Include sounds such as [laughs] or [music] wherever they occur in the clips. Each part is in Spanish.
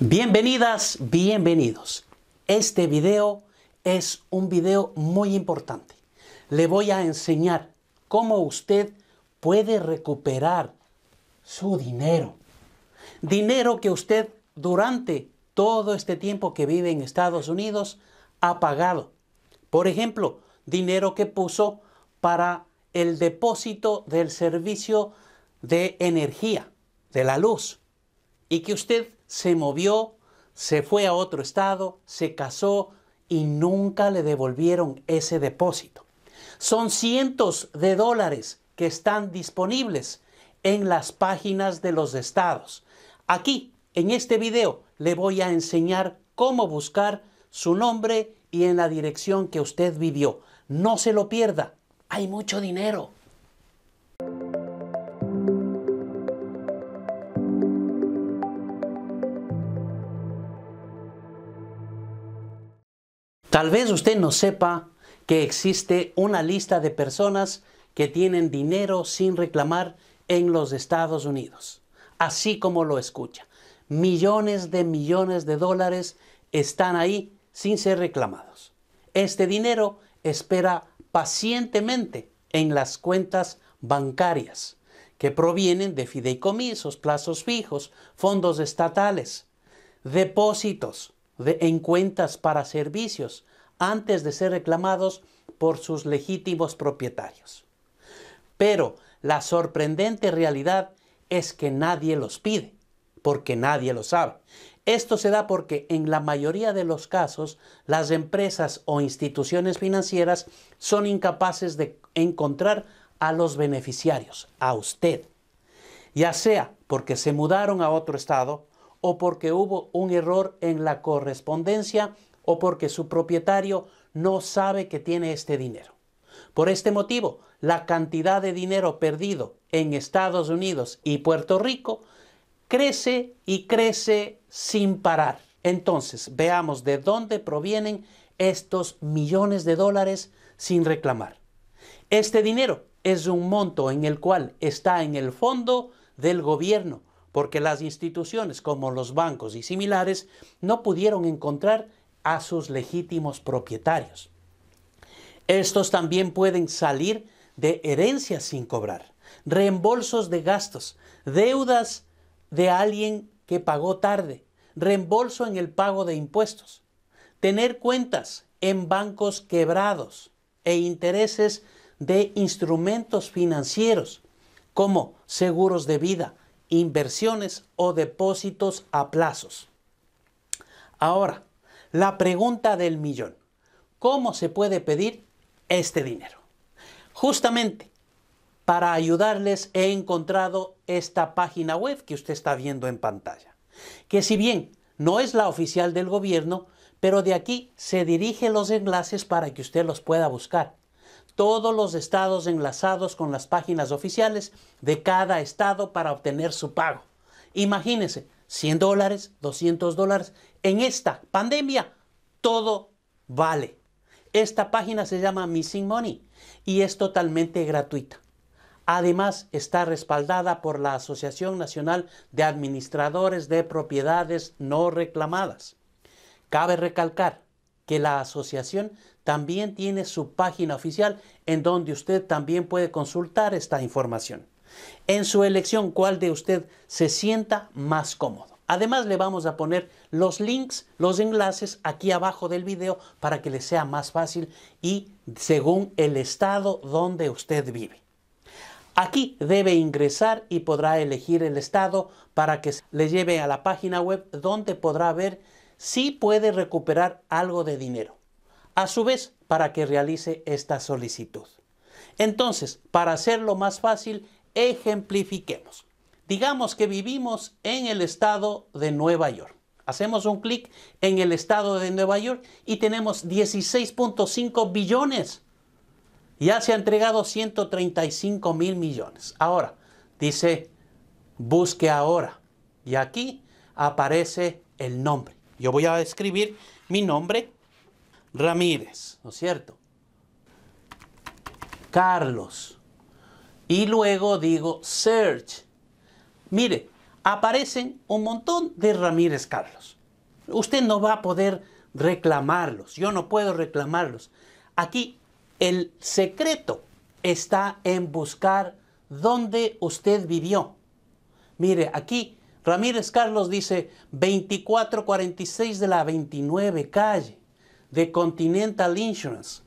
Bienvenidas, bienvenidos. Este video es un video muy importante. Le voy a enseñar cómo usted puede recuperar su dinero. Dinero que usted durante todo este tiempo que vive en Estados Unidos ha pagado. Por ejemplo, dinero que puso para el depósito del servicio de energía, de la luz, y que usted se movió, se fue a otro estado, se casó y nunca le devolvieron ese depósito. Son cientos de dólares que están disponibles en las páginas de los estados. Aquí, en este video, le voy a enseñar cómo buscar su nombre y en la dirección que usted vivió. No se lo pierda, hay mucho dinero. Tal vez usted no sepa que existe una lista de personas que tienen dinero sin reclamar en los Estados Unidos, así como lo escucha. Millones de millones de dólares están ahí sin ser reclamados. Este dinero espera pacientemente en las cuentas bancarias que provienen de fideicomisos, plazos fijos, fondos estatales, depósitos, de, en cuentas para servicios antes de ser reclamados por sus legítimos propietarios. Pero la sorprendente realidad es que nadie los pide, porque nadie lo sabe. Esto se da porque en la mayoría de los casos las empresas o instituciones financieras son incapaces de encontrar a los beneficiarios, a usted, ya sea porque se mudaron a otro estado, o porque hubo un error en la correspondencia o porque su propietario no sabe que tiene este dinero. Por este motivo, la cantidad de dinero perdido en Estados Unidos y Puerto Rico crece y crece sin parar. Entonces, veamos de dónde provienen estos millones de dólares sin reclamar. Este dinero es un monto en el cual está en el fondo del gobierno porque las instituciones como los bancos y similares no pudieron encontrar a sus legítimos propietarios. Estos también pueden salir de herencias sin cobrar, reembolsos de gastos, deudas de alguien que pagó tarde, reembolso en el pago de impuestos, tener cuentas en bancos quebrados e intereses de instrumentos financieros como seguros de vida, inversiones o depósitos a plazos. Ahora, la pregunta del millón. ¿Cómo se puede pedir este dinero? Justamente para ayudarles he encontrado esta página web que usted está viendo en pantalla, que si bien no es la oficial del gobierno, pero de aquí se dirigen los enlaces para que usted los pueda buscar todos los estados enlazados con las páginas oficiales de cada estado para obtener su pago. Imagínense, 100 dólares, 200 dólares. En esta pandemia, todo vale. Esta página se llama Missing Money y es totalmente gratuita. Además, está respaldada por la Asociación Nacional de Administradores de Propiedades No Reclamadas. Cabe recalcar que la asociación también tiene su página oficial en donde usted también puede consultar esta información. En su elección, cuál de usted se sienta más cómodo. Además, le vamos a poner los links, los enlaces aquí abajo del video para que le sea más fácil y según el estado donde usted vive. Aquí debe ingresar y podrá elegir el estado para que le lleve a la página web donde podrá ver si puede recuperar algo de dinero a su vez para que realice esta solicitud. Entonces, para hacerlo más fácil, ejemplifiquemos. Digamos que vivimos en el estado de Nueva York. Hacemos un clic en el estado de Nueva York y tenemos 16.5 billones. Ya se ha entregado 135 mil millones. Ahora, dice, busque ahora. Y aquí aparece el nombre. Yo voy a escribir mi nombre Ramírez, ¿no es cierto? Carlos. Y luego digo search. Mire, aparecen un montón de Ramírez Carlos. Usted no va a poder reclamarlos. Yo no puedo reclamarlos. Aquí el secreto está en buscar dónde usted vivió. Mire, aquí Ramírez Carlos dice 2446 de la 29 calle de Continental Insurance.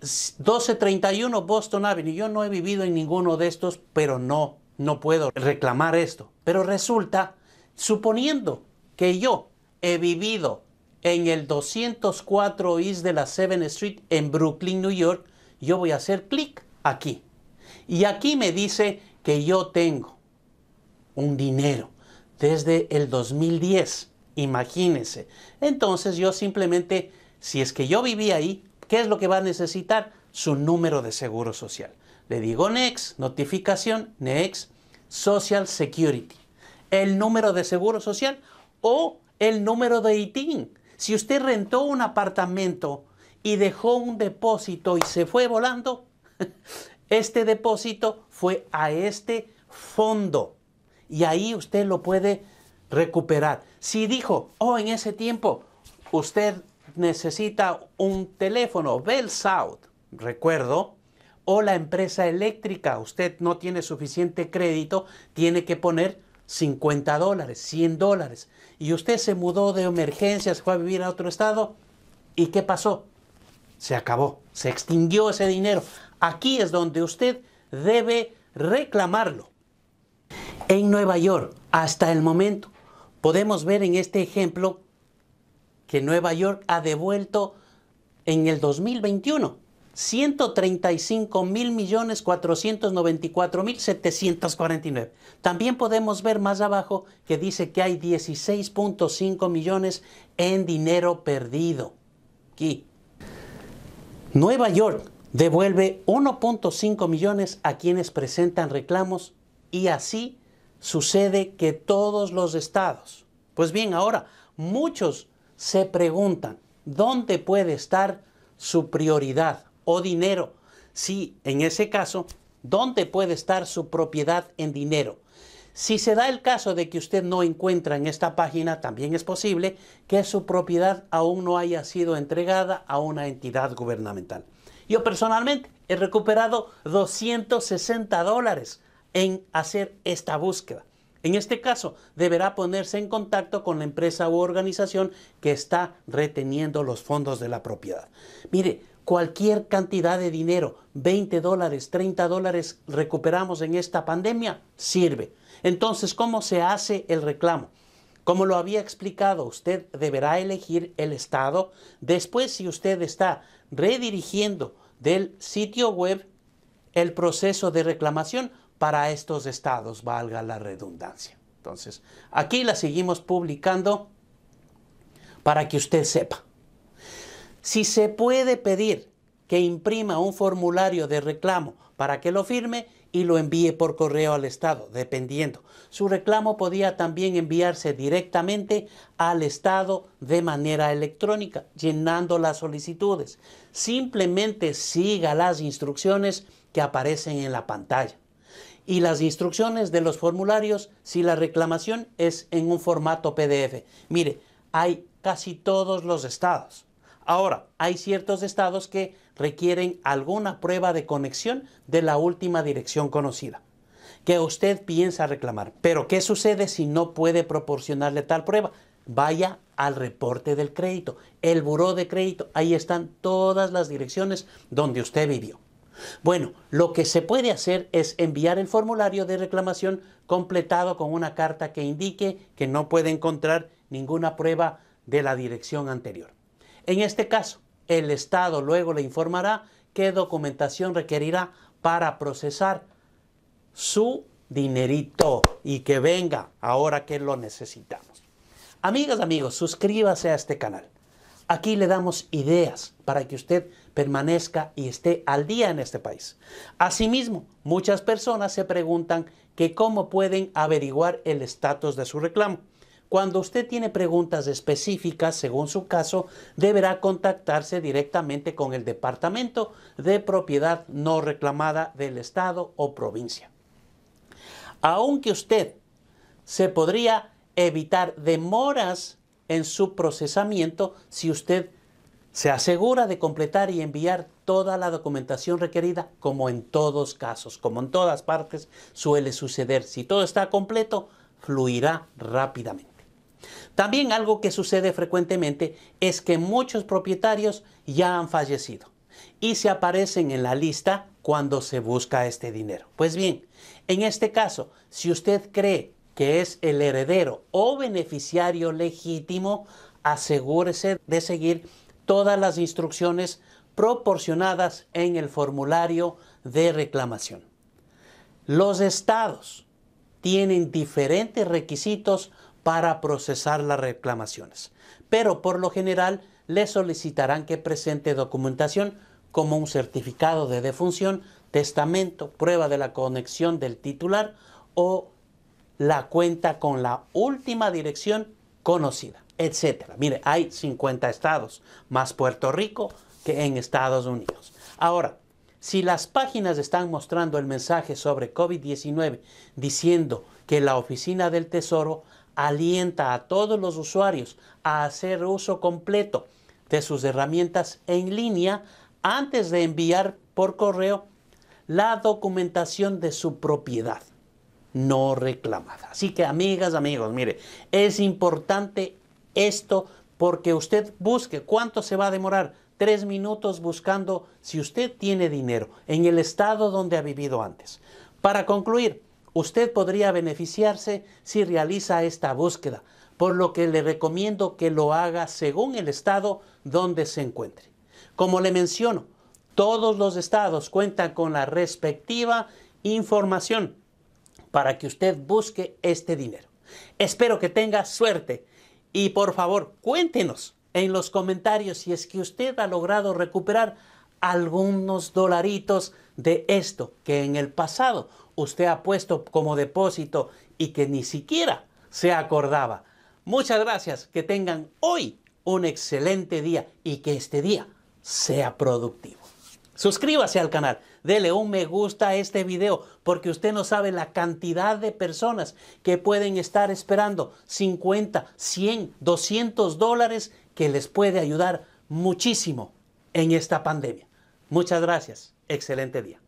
1231 Boston Avenue. Yo no he vivido en ninguno de estos, pero no, no puedo reclamar esto. Pero resulta, suponiendo que yo he vivido en el 204 East de la 7th Street en Brooklyn, New York, yo voy a hacer clic aquí. Y aquí me dice que yo tengo un dinero desde el 2010. Imagínense. Entonces yo simplemente si es que yo viví ahí, ¿qué es lo que va a necesitar? Su número de seguro social. Le digo Next, notificación, Next, Social Security. El número de seguro social o el número de ITIN. Si usted rentó un apartamento y dejó un depósito y se fue volando, [laughs] este depósito fue a este fondo y ahí usted lo puede recuperar. Si dijo, oh, en ese tiempo usted necesita un teléfono Bell South, recuerdo, o la empresa eléctrica, usted no tiene suficiente crédito, tiene que poner 50 dólares, 100 dólares, y usted se mudó de emergencia, se fue a vivir a otro estado, ¿y qué pasó? Se acabó, se extinguió ese dinero. Aquí es donde usted debe reclamarlo. En Nueva York, hasta el momento, podemos ver en este ejemplo que Nueva York ha devuelto en el 2021. 135 mil millones 494 mil 749. También podemos ver más abajo que dice que hay 16.5 millones en dinero perdido. Nueva York devuelve 1.5 millones a quienes presentan reclamos y así sucede que todos los estados. Pues bien, ahora muchos se preguntan, ¿dónde puede estar su prioridad o dinero? Si en ese caso, ¿dónde puede estar su propiedad en dinero? Si se da el caso de que usted no encuentra en esta página, también es posible que su propiedad aún no haya sido entregada a una entidad gubernamental. Yo personalmente he recuperado 260 dólares en hacer esta búsqueda. En este caso, deberá ponerse en contacto con la empresa u organización que está reteniendo los fondos de la propiedad. Mire, cualquier cantidad de dinero, 20 dólares, 30 dólares, recuperamos en esta pandemia, sirve. Entonces, ¿cómo se hace el reclamo? Como lo había explicado, usted deberá elegir el estado. Después, si usted está redirigiendo del sitio web el proceso de reclamación, para estos estados, valga la redundancia. Entonces, aquí la seguimos publicando para que usted sepa. Si se puede pedir que imprima un formulario de reclamo para que lo firme y lo envíe por correo al Estado, dependiendo. Su reclamo podía también enviarse directamente al Estado de manera electrónica, llenando las solicitudes. Simplemente siga las instrucciones que aparecen en la pantalla y las instrucciones de los formularios si la reclamación es en un formato PDF. Mire, hay casi todos los estados. Ahora, hay ciertos estados que requieren alguna prueba de conexión de la última dirección conocida que usted piensa reclamar. Pero, ¿qué sucede si no puede proporcionarle tal prueba? Vaya al reporte del crédito, el buró de crédito. Ahí están todas las direcciones donde usted vivió. Bueno, lo que se puede hacer es enviar el formulario de reclamación completado con una carta que indique que no puede encontrar ninguna prueba de la dirección anterior. En este caso, el Estado luego le informará qué documentación requerirá para procesar su dinerito y que venga ahora que lo necesitamos. Amigas, amigos, suscríbase a este canal. Aquí le damos ideas para que usted permanezca y esté al día en este país. Asimismo, muchas personas se preguntan que cómo pueden averiguar el estatus de su reclamo. Cuando usted tiene preguntas específicas, según su caso, deberá contactarse directamente con el Departamento de Propiedad No Reclamada del Estado o provincia. Aunque usted se podría evitar demoras en su procesamiento si usted se asegura de completar y enviar toda la documentación requerida, como en todos casos, como en todas partes suele suceder. Si todo está completo, fluirá rápidamente. También algo que sucede frecuentemente es que muchos propietarios ya han fallecido y se aparecen en la lista cuando se busca este dinero. Pues bien, en este caso, si usted cree es el heredero o beneficiario legítimo, asegúrese de seguir todas las instrucciones proporcionadas en el formulario de reclamación. Los estados tienen diferentes requisitos para procesar las reclamaciones, pero por lo general le solicitarán que presente documentación como un certificado de defunción, testamento, prueba de la conexión del titular o la cuenta con la última dirección conocida, etcétera. Mire, hay 50 estados, más Puerto Rico que en Estados Unidos. Ahora, si las páginas están mostrando el mensaje sobre COVID-19 diciendo que la Oficina del Tesoro alienta a todos los usuarios a hacer uso completo de sus herramientas en línea antes de enviar por correo la documentación de su propiedad no reclamada Así que amigas, amigos, mire, es importante esto porque usted busque cuánto se va a demorar. Tres minutos buscando si usted tiene dinero en el estado donde ha vivido antes. Para concluir, usted podría beneficiarse si realiza esta búsqueda, por lo que le recomiendo que lo haga según el estado donde se encuentre. Como le menciono, todos los estados cuentan con la respectiva información para que usted busque este dinero. Espero que tenga suerte y por favor cuéntenos en los comentarios si es que usted ha logrado recuperar algunos dolaritos de esto que en el pasado usted ha puesto como depósito y que ni siquiera se acordaba. Muchas gracias, que tengan hoy un excelente día y que este día sea productivo. Suscríbase al canal, dele un me gusta a este video, porque usted no sabe la cantidad de personas que pueden estar esperando 50, 100, 200 dólares que les puede ayudar muchísimo en esta pandemia. Muchas gracias, excelente día.